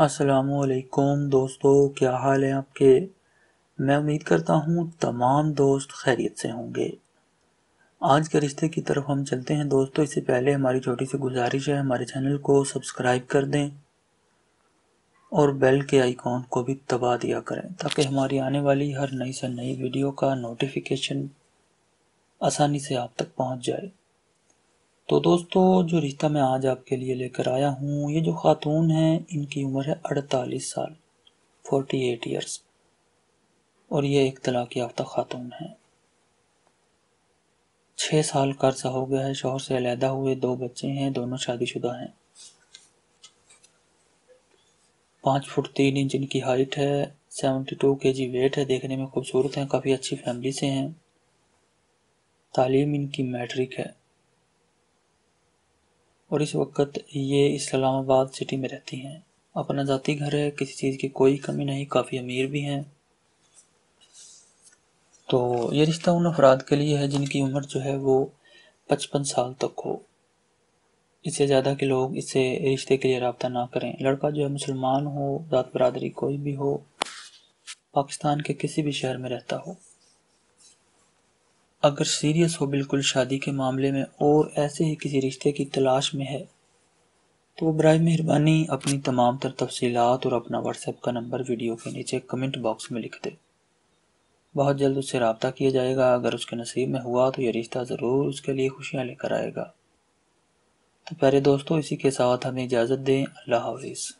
असलकुम दोस्तों क्या हाल है आपके मैं उम्मीद करता हूँ तमाम दोस्त खैरियत से होंगे आज के रिश्ते की तरफ हम चलते हैं दोस्तों इससे पहले हमारी छोटी सी गुजारिश है हमारे चैनल को सब्सक्राइब कर दें और बेल के आइकॉन को भी दबा दिया करें ताकि हमारी आने वाली हर नई से नई वीडियो का नोटिफिकेशन आसानी से आप तक पहुँच जाए तो दोस्तों जो रिश्ता मैं आज आपके लिए लेकर आया हूँ ये जो ख़ातून हैं इनकी उम्र है अड़तालीस साल फोर्टी एट ईयर्स और ये एक तलाक़ याफ्ता ख़ातून है छः साल कर्जा हो गया है शोहर से अलहदा हुए दो बच्चे हैं दोनों शादीशुदा हैं पाँच फुट तीन इंच इनकी हाइट है सेवेंटी टू के जी वेट है देखने में खूबसूरत हैं काफ़ी अच्छी फैमिली से हैं तालीम इनकी मैट्रिक है और इस वक्त ये इस्लामाबाद सिटी में रहती हैं अपना ज़ाती घर है किसी चीज़ की कोई कमी नहीं काफ़ी अमीर भी हैं तो ये रिश्ता उन अफराद के लिए है जिनकी उम्र जो है वो पचपन साल तक हो इससे ज़्यादा के लोग इससे रिश्ते के लिए रबता ना करें लड़का जो है मुसलमान हो ज़ात बरदरी कोई भी हो पाकिस्तान के किसी भी शहर में रहता हो अगर सीरियस हो बिल्कुल शादी के मामले में और ऐसे ही किसी रिश्ते की तलाश में है तो वो बरए मेहरबानी अपनी तमाम तर तफसीत और अपना व्हाट्सएप का नंबर वीडियो के नीचे कमेंट बॉक्स में लिख दे बहुत जल्द उससे रबता किया जाएगा अगर उसके नसीब में हुआ तो ये रिश्ता ज़रूर उसके लिए खुशियाँ लेकर आएगा तो प्यारे दोस्तों इसी के साथ हमें इजाज़त दें अल्लाह हाफिज़